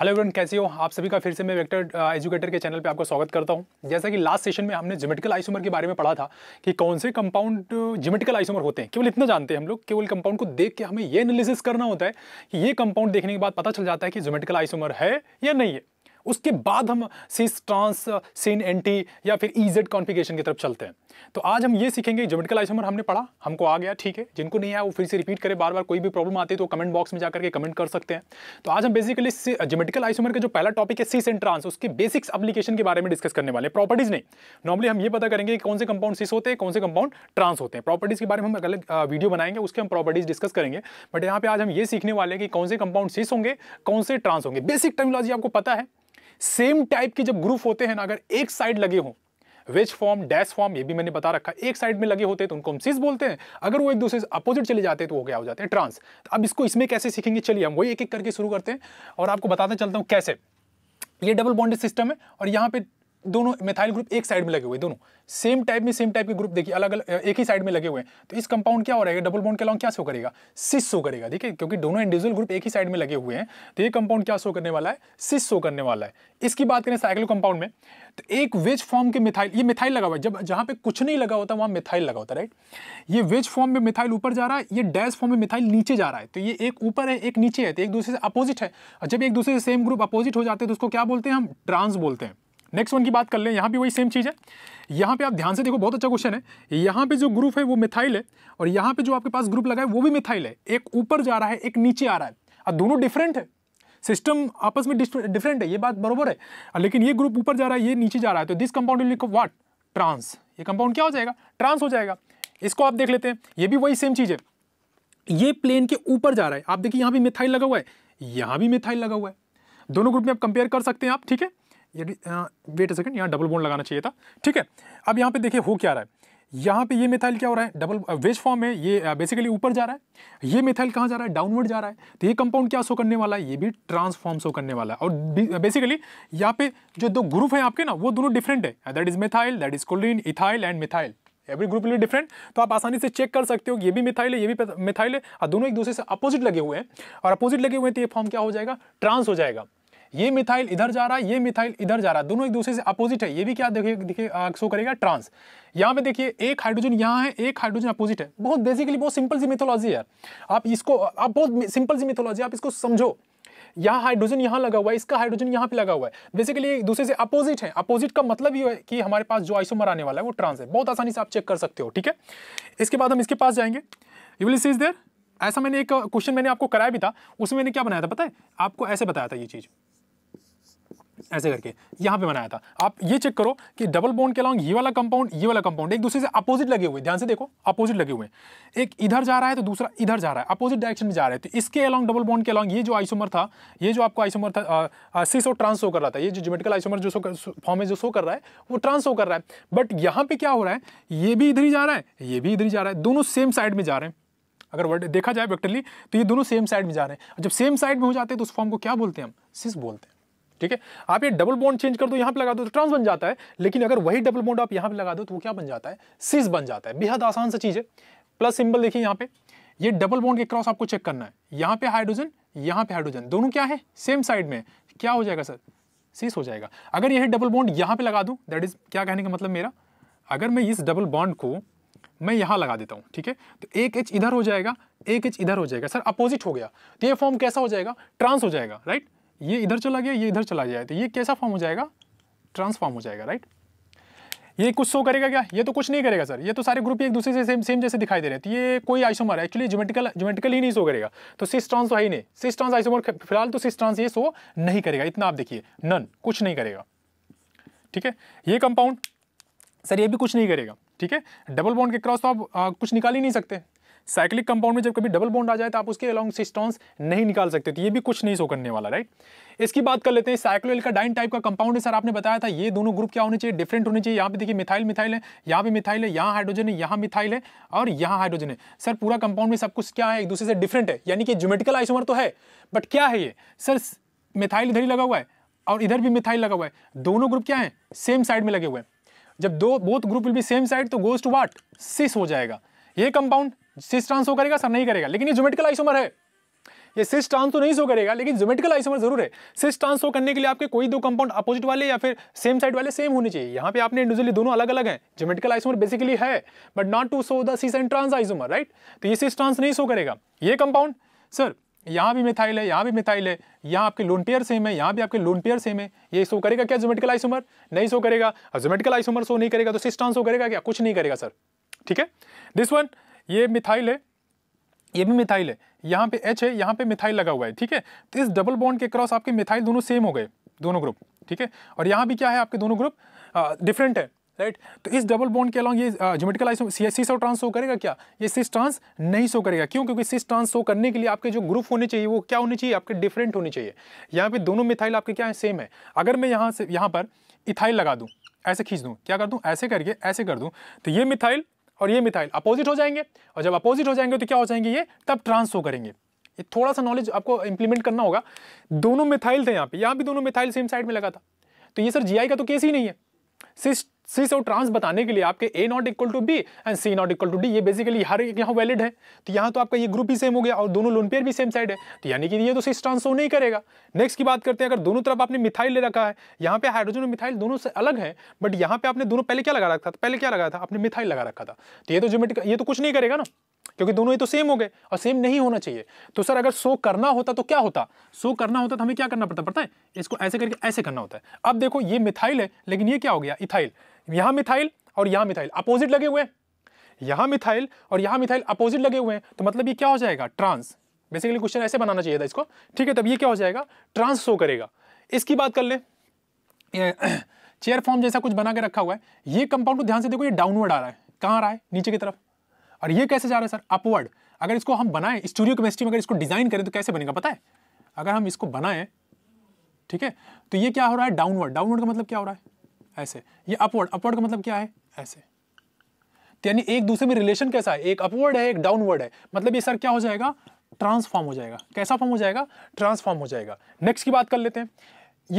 hello everyone कैसे हो आप सभी का फिर से मैं वेक्टर एजुकेटर के चैनल पे आपका स्वागत करता हूं जैसा कि लास्ट सेशन में हमने जिमेटिकल आइसोमर के बारे में पढ़ा था कि कौन से कंपाउंड जिमेटिकल आइसोमर होते हैं केवल इतना जानते हैं हम लोग केवल कंपाउंड को देख के हमें ये एनालिसिस करना होता है कि ये कंपाउंड देखने के बाद पता चल जाता है कि जोमेटिकल आइसोमर है या नहीं है उसके बाद हम सिस ट्रांस सिन एंटी या फिर ई जेड कॉन्फिगेशन की तरफ चलते हैं तो आज हम ये सीखेंगे जोमेटिकल आइसोमर हमने पढ़ा हमको आ गया ठीक है जिनको नहीं आया वो फिर से रिपीट करें बार बार कोई भी प्रॉब्लम आती है तो कमेंट बॉक्स में जाकर के कमेंट कर सकते हैं तो आज हम बेसिकली जोमेटिकल आइसोमर का जो पहला टॉपिक है सिस एंड ट्रांस उसके बेसिक्स अपलीकेशन के बारे में डिस्कस करने वाले प्रॉपर्टीज़ नहीं नॉर्मली हम ये पता करेंगे कि कौन से कंपाउंड सिस होते हैं कौन से कंपाउंड ट्रांस होते हैं प्रॉपर्टीज़ के बारे में हम अलग वीडियो बनाएंगे उसके हम प्रॉपर्टीज़ डिस्कस करेंगे बट यहाँ पे आज हम ये सीखने वाले हैं कि कौन से कंपाउंड सिस होंगे कौन से ट्रांस होंगे बेसिक टर्मोलॉजी आपको पता है सेम टाइप के जब ग्रुप होते हैं ना अगर एक साइड लगे हो वेज फॉर्म डैश फॉर्म ये भी मैंने बता रखा एक साइड में लगे होते हैं तो उनको हम सिस बोलते हैं अगर वो एक दूसरे से अपोजिट चले जाते हैं तो वो क्या हो जाते हैं ट्रांस तो अब इसको इसमें कैसे सीखेंगे चलिए हम वही एक एक करके शुरू करते हैं और आपको बताते चलता हूँ कैसे ये डबल बॉन्डेड सिस्टम है और यहाँ पे दोनों मिथाइल ग्रुप एक साइड में लगे हुए दोनों सेम टाइप में सेम टाइप के ग्रुप देखिए अलग अलग एक ही साइड में लगे हुए हैं तो इस कंपाउंड क्या हो रहा है डबल बॉन्ड के अलॉन्ग क्या शो करेगा सिस शो करेगा ठीक है क्योंकि दोनों इंडिविजुअल ग्रुप एक ही साइड में लगे हुए हैं तो ये कंपाउंड क्या शो करने वाला है सिस शो करने वाला है इसकी बात करें साइकिल कंपाउंड में तो एक वेज फॉर्म के मिथाइल ये मिथाइल लगा हुआ है जब जहाँ पे कुछ नहीं लगा होता वहाँ मिथाइल लगा होता राइट ये वेज फॉर्म में मिथाइल ऊपर जा रहा है ये डैश फॉर्म में मिथाइल नीचे जा रहा है तो ये एक ऊपर है एक नीचे है तो एक दूसरे से अपोजिट है और जब एक दूसरे से सेम ग्रुप अपोजिट हो जाते हैं तो उसको क्या बोलते हैं हम ट्रांस बोलते हैं नेक्स्ट वन की बात कर लें यहाँ भी वही सेम चीज़ है यहाँ पे आप ध्यान से देखो बहुत अच्छा क्वेश्चन है यहाँ पे जो ग्रुप है वो मिथाइल है और यहाँ पे जो आपके पास ग्रुप लगा है वो भी मिथाइल है एक ऊपर जा रहा है एक नीचे आ रहा है अब दोनों डिफरेंट है सिस्टम आपस में डिफरेंट है ये बात बरोबर है लेकिन ये ग्रुप ऊपर जा रहा है ये नीचे जा रहा है तो दिस कंपाउंड लिखो वाट ट्रांस ये कंपाउंड क्या हो जाएगा ट्रांस हो जाएगा इसको आप देख लेते हैं ये भी वही सेम चीज़ है ये प्लेन के ऊपर जा रहा है आप देखिए यहाँ भी मिथाइल लगा हुआ है यहाँ भी मिथाइल लगा हुआ है दोनों ग्रुप में आप कंपेयर कर सकते हैं आप ठीक है यदि वेट सेकंड यहाँ डबल बोन लगाना चाहिए था ठीक है अब यहाँ पे देखिए हो क्या रहा है यहाँ पे ये मिथाइल क्या हो रहा है डबल वेज फॉर्म है ये बेसिकली ऊपर जा रहा है ये मिथाइल कहाँ जा रहा है डाउनवर्ड जा रहा है तो ये कंपाउंड क्या शो करने वाला है ये भी ट्रांसफॉर्म शो करने वाला है और बेसिकली यहाँ पे जो दो ग्रुप है आपके ना वो दोनों डिफरेंट है that is methyl that is कोलिन ethyl and methyl every group लिए डिफरेंट तो आप आसानी से चेक कर सकते हो ये भी मिथाइल है ये भी मिथाइल है और दोनों एक दूसरे से अपोजिट लगे हुए हैं और अपोजिट लगे हुए हैं तो ये फॉर्म क्या हो जाएगा ट्रांस हो जाएगा ये मिथाइल इधर जा रहा है ये मिथाइल इधर जा रहा है दोनों एक दूसरे से अपोजिट है ये भी क्या देखिए दिखे शो करेगा ट्रांस यहाँ पे देखिए एक हाइड्रोजन यहाँ है एक हाइड्रोजन अपोजिट है बहुत बेसिकली बहुत सिंपल सी मिथोलॉजी है आप इसको आप बहुत सिंपल सी मिथोलॉजी आप इसको समझो यहाँ हाइड्रोजन यहाँ लगा हुआ है इसका हाइड्रोजन यहाँ पे लगा हुआ है बेसिकली एक दूसरे से अपोजिट है अपोजिट का मतलब ये है कि हमारे पास जो आइसोमर आने वाला है वो ट्रांस है बहुत आसानी से आप चेक कर सकते हो ठीक है इसके बाद हम इसके पास जाएंगे यू विल सीज देर ऐसा मैंने एक क्वेश्चन मैंने आपको कराया भी था उसमें मैंने क्या बनाया था पता है आपको ऐसे बताया था ये चीज़ ऐसे करके यहाँ पे बनाया था आप ये चेक करो कि डबल बोन के अलॉन्ग ये वाला कंपाउंड ये वाला कंपाउंड एक दूसरे से अपोजिट लगे हुए ध्यान से देखो अपोजिट लगे हुए एक इधर जा रहा है तो दूसरा इधर जा रहा है अपोजिट डायरेक्शन में जा रहे हैं तो इसके अलॉन्ग डबल बोन के अलॉन्ग ये जो आइसोमर था ये जो आपको आइसोमर था सी सो ट्रांस शो कर रहा था ये जो जोमेटिकल आइसोमर जो फॉर्म में जो शो कर रहा है वो ट्रांस शो कर रहा है बट यहाँ पर क्या हो रहा है ये भी इधर ही जा रहा है ये भी इधर ही जा रहा है दोनों सेम साइड में जा रहे हैं अगर वर्ड देखा जाए वेक्टरली तो ये दोनों सेम साइड में जा रहे हैं जब सेम साइड में हो जाते हैं तो उस फॉर्म को क्या बोलते हैं हम सिस बोलते हैं ठीक है आप ये डबल बॉन्ड चेंज कर दो यहाँ पे लगा दो तो ट्रांस बन जाता है लेकिन अगर वही डबल बॉन्ड आप यहाँ पे लगा दो तो वो क्या बन जाता है सिस बन जाता है बेहद आसान सा चीज़ है प्लस सिंबल देखिए यहाँ पे ये डबल बॉन्ड के क्रॉस आपको चेक करना है यहाँ पे हाइड्रोजन यहाँ पे हाइड्रोजन दोनों क्या है सेम साइड में क्या हो जाएगा सर सीस हो जाएगा अगर यही डबल बॉन्ड यहाँ पे लगा दूँ दैट इज क्या कहने का मतलब मेरा अगर मैं इस डबल बॉन्ड को मैं यहाँ लगा देता हूँ ठीक है तो एक एच इधर हो जाएगा एक एच इधर हो जाएगा सर अपोजिट हो गया तो ये फॉर्म कैसा हो जाएगा ट्रांस हो जाएगा राइट ये इधर चला गया ये इधर चला जाए तो ये कैसा फॉर्म हो जाएगा ट्रांसफॉर्म हो जाएगा राइट ये कुछ शो करेगा क्या ये तो कुछ नहीं करेगा सर ये तो सारे ग्रुप एक दूसरे से सेम सेम जैसे दिखाई दे रहे हैं तो ये कोई आइसोमर है एक्चुअली जोमेटिकल जोमेटिकल ही नहीं शो करेगा तो सिस ट्रांस वही नहीं सिस ट्रांस आइसोमर फिलहाल तो सिस ट्रांस ये शो नहीं करेगा इतना आप देखिए नन कुछ नहीं करेगा ठीक है ये कंपाउंड सर ये भी कुछ नहीं करेगा ठीक है डबल बॉन्ड के क्रॉस तो आप आ, कुछ निकाल ही नहीं सकते साइक्लिक कंपाउंड में जब कभी डबल बॉन्ड आ जाए तो आप उसके अलॉन्ग सिस्टॉन्स नहीं निकाल सकते तो ये भी कुछ नहीं सो करने वाला राइट इसकी बात कर लेते हैं साइक्लोएल का डाइन टाइप का कंपाउंड है सर आपने बताया था ये दोनों ग्रुप क्या होने चाहिए डिफरेंट होने चाहिए यहाँ पे देखिए मिथाइल मिथाइल है यहाँ पे मिथाइल है यहाँ हाइड्रोजन है यहाँ मिथाइल है और यहाँ हाइड्रोजन है सर पूरा कंपाउंड में सब कुछ क्या है एक दूसरे से डिफरेंट है यानी कि जोमेटिकल आइसोमर तो है बट क्या है ये सर मिथाइल इधर ही लगा हुआ है और इधर भी मिथाइल लगा हुआ है दोनों ग्रुप क्या है सेम साइड में लगे हुए हैं जब दो both group will be same side तो गोस्ट वाट सिस हो जाएगा ये कंपाउंड सिस ट्रांस शो करेगा सर नहीं करेगा लेकिन ये जोमेटिकल आइसोमर है ये सिस ट्रांस तो नहीं शो करेगा लेकिन जोमेटिकल आइसोमर जरूर है सिस ट्रांस शो करने के लिए आपके कोई दो कंपाउंड अपोजिट वाले या फिर सेम साइड वाले सेम होने चाहिए यहाँ पे आपने इंडिविजुअली दोनों अलग अलग हैं जोमेटिकल आइसोमर बेसिकली है but not to show the cis and trans isomer right तो ये सिस ट्रांस नहीं शो करेगा ये कंपाउंड सर यहाँ भी मिथाइल है यहाँ भी मिथाइल है यहाँ आपके लोन पेयर सेम है यहाँ भी आपके लोन पेयर सेम है ये शो करेगा क्या जोमेटिकल आइसोमर नहीं शो करेगा जोमेटिकल आइसोमर शो नहीं करेगा तो सिस्टान शो करेगा क्या कुछ नहीं करेगा सर ठीक है दिस वन ये मिथाइल है ये भी मिथाइल है यहाँ पे एच है यहाँ पे मिथाइल लगा हुआ है ठीक है तो इस डबल बॉन्ड के क्रॉस आपके मिथाइल दोनों सेम हो गए दोनों ग्रुप ठीक है और यहाँ भी क्या है आपके दोनों ग्रुप डिफरेंट है राइट तो इस डबल बॉन्ड के अलावा ये जोमेटिकल आइसो सी सिस ट्रांस शो करेगा क्या ये सिस ट्रांस नहीं शो करेगा क्यों क्योंकि सिस ट्रांस शो करने के लिए आपके जो ग्रुप होने चाहिए वो क्या होने चाहिए आपके डिफरेंट होने चाहिए यहाँ पे दोनों मिथाइल आपके क्या है सेम है अगर मैं यहाँ से यहाँ पर इथाइल लगा दूँ ऐसे खींच दूँ क्या कर दूँ ऐसे करके ऐसे कर दूँ तो ये मिथाइल और ये मिथाइल अपोजिट हो जाएंगे और जब अपोजिट हो जाएंगे तो क्या हो जाएंगे ये तब ट्रांस हो करेंगे ये थोड़ा सा नॉलेज आपको इंप्लीमेंट करना होगा दोनों मिथाइल थे यहाँ पे यहाँ भी दोनों मिथाइल सेम साइड में लगा था तो ये सर जीआई का तो केस ही नहीं है सिस्ट सी से ट्रांस बताने के लिए आपके A not equal to B and C not equal to D ये बेसिकली हर एक यहाँ वैलिड है तो यहाँ तो आपका ये ग्रुप ही सेम हो गया और दोनों लोन पेयर भी सेम साइड है तो यानी कि ये तो सिस ट्रांस शो नहीं करेगा नेक्स्ट की बात करते हैं अगर दोनों तरफ आपने मिथाइल ले रखा है यहाँ पे हाइड्रोजन और मिथाइल दोनों से अलग है बट यहाँ पे आपने दोनों पहले क्या लगा रखा था पहले क्या लगा था आपने मिथाइल लगा रखा था तो ये तो जोमेटिक ये तो कुछ नहीं करेगा ना क्योंकि दोनों ही तो सेम हो गए और सेम नहीं होना चाहिए तो सर अगर शो करना होता तो क्या होता शो करना होता तो हमें क्या करना पड़ता पड़ता है इसको ऐसे करके ऐसे करना होता है अब देखो ये मिथाइल है लेकिन ये क्या हो गया इथाइल यहां मिथाइल और यहां मिथाइल अपोजिट लगे हुए हैं यहाँ मिथाइल और यहां मिथाइल अपोजिट लगे हुए हैं तो मतलब ये क्या हो जाएगा ट्रांस बेसिकली क्वेश्चन ऐसे बनाना चाहिए था इसको ठीक है तब ये क्या हो जाएगा ट्रांस शो करेगा इसकी बात कर ले चेयर फॉर्म जैसा कुछ बना के रखा हुआ है ये कंपाउंड को ध्यान से देखो ये डाउनवर्ड आ रहा है कहां आ रहा है नीचे की तरफ और ये कैसे जा रहा है सर अपवर्ड अगर इसको हम बनाएं स्टूडियो केमिस्ट्री में अगर इसको डिज़ाइन करें तो कैसे बनेगा पता है अगर हम इसको बनाएं ठीक है तो ये क्या हो रहा है डाउनवर्ड डाउनवर्ड का मतलब क्या हो रहा है ऐसे ये अपवर्ड अपवर्ड का मतलब क्या है ऐसे तो यानी एक दूसरे में रिलेशन कैसा है एक अपवर्ड है एक डाउनवर्ड है मतलब ये सर क्या हो जाएगा ट्रांसफॉर्म हो जाएगा कैसा फॉर्म हो जाएगा ट्रांसफॉर्म हो जाएगा नेक्स्ट की बात कर लेते हैं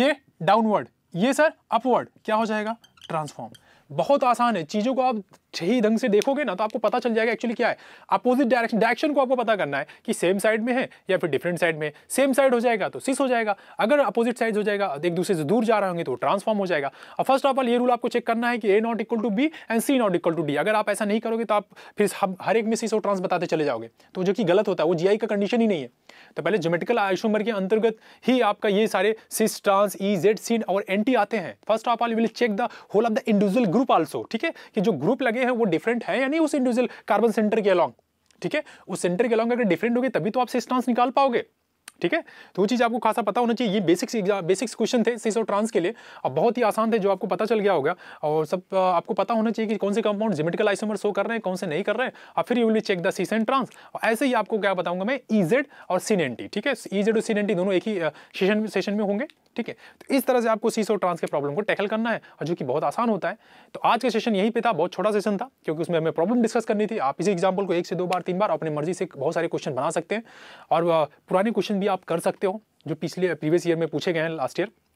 ये डाउनवर्ड ये सर अपवर्ड क्या हो जाएगा ट्रांसफॉर्म बहुत आसान है चीज़ों को आप सही ढंग से देखोगे ना तो आपको पता चल जाएगा एक्चुअली क्या है अपोजिट डायरेक्शन डायरेक्शन को आपको पता करना है कि सेम साइड में है या फिर डिफरेंट साइड में सेम साइड हो जाएगा तो सिस हो जाएगा अगर अपोजिट साइड हो जाएगा एक दूसरे से दूर जा रहे होंगे तो ट्रांसफॉर्म हो जाएगा और फर्स्ट ऑफ ऑल ये रूल आपको चेक करना है कि A not equal to B and C not equal to D अगर आप ऐसा नहीं करोगे तो आप फिर हर एक में सिस और ट्रांस बताते चले जाओगे तो जो कि गलत होता है वो जी का कंडीशन ही नहीं है तो पहले जोमेटिकल आयुषमर के अंतर्गत ही आपका ये सारे सिस ट्रांस ई जेड सीन और एन आते हैं first of all will check the whole of the individual group also ठीक है कि जो ग्रुप लगे लगे हैं वो डिफरेंट है या नहीं उस इंडिविजुअल कार्बन सेंटर के अलॉन्ग ठीक है उस सेंटर के अलॉन्ग अगर डिफरेंट होगी तभी तो आप सिस्टांस निकाल पाओगे ठीक है तो वो चीज़ आपको खासा पता होना चाहिए ये बेसिक्स बेसिक्स क्वेश्चन थे सिस और ट्रांस के लिए अब बहुत ही आसान थे जो आपको पता चल गया होगा और सब आपको पता होना चाहिए कि कौन से कंपाउंड जिमेटिकल आइसोमर शो कर रहे हैं कौन से नहीं कर रहे हैं और फिर you will check the cis and trans और ऐसे ही आपको क्या बताऊंगा मैं ईजेड और सीनेंटी ठीक है ईजेड और सीनेंटी दोनों एक ही सेशन सेशन में होंगे ठीक है तो इस तरह से आपको सीस और ट्रांस के प्रॉब्लम को टैकल करना है और जो कि बहुत आसान होता है तो आज का सेशन यहीं पे था बहुत छोटा सेशन था क्योंकि उसमें हमें प्रॉब्लम डिस्कस करनी थी आप इसी एग्जाम्पल को एक से दो बार तीन बार अपनी मर्जी से बहुत सारे क्वेश्चन बना सकते हैं और पुराने क्वेश्चन भी आप कर सकते हो जो पिछले प्रीवियस ईयर में पूछे गए हैं लास्ट ईयर